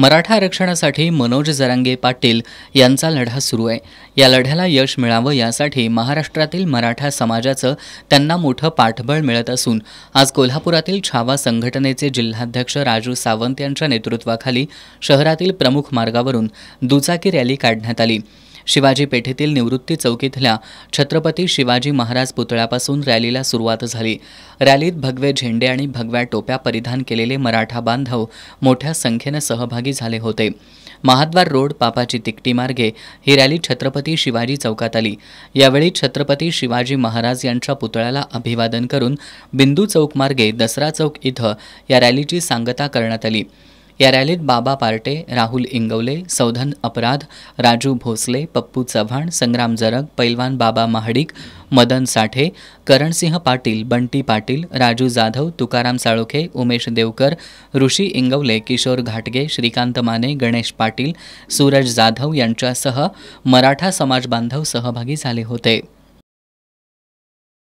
मराठा आरक्षणासाठी मनोज जरांगे पाटील यांचा लढा सुरू आहे या लढ्याला यश मिळावं यासाठी महाराष्ट्रातील मराठा समाजाचं त्यांना मोठं पाठबळ मिळत असून आज कोल्हापुरातील छावा संघटनेचे जिल्हाध्यक्ष राजू सावंत यांच्या नेतृत्वाखाली शहरातील प्रमुख मार्गावरून दुचाकी रॅली काढण्यात आली शिवाजी पेठेतील निवृत्ती चौकीतल्या छत्रपती शिवाजी महाराज पुतळ्यापासून रॅलीला सुरुवात झाली रॅलीत भगवे झेंडे आणि भगव्या टोप्या परिधान केलेले मराठा बांधव मोठ्या संख्येनं सहभागी झाले होते महाद्वार रोड पापाची तिकटी मार्गे ही रॅली छत्रपती शिवाजी चौकात आली यावेळी छत्रपती शिवाजी महाराज यांच्या पुतळ्याला अभिवादन करून बिंदू चौक मार्गे दसरा चौक इथं या रॅलीची सांगता करण्यात आली या रॅलीत बाबा पार्टे राहुल इंगवले सौधन अपराध राजू भोसले पप्पू चव्हाण संग्राम जरग पैलवान बाबा महाडिक मदन साठे करणसिंह पाटील बंटी पाटील राजू जाधव तुकाराम साळोखे उमेश देवकर ऋषी इंगवले किशोर घाटगे श्रीकांत माने गणेश पाटील सूरज जाधव यांच्यासह मराठा समाजबांधव सहभागी झाले होते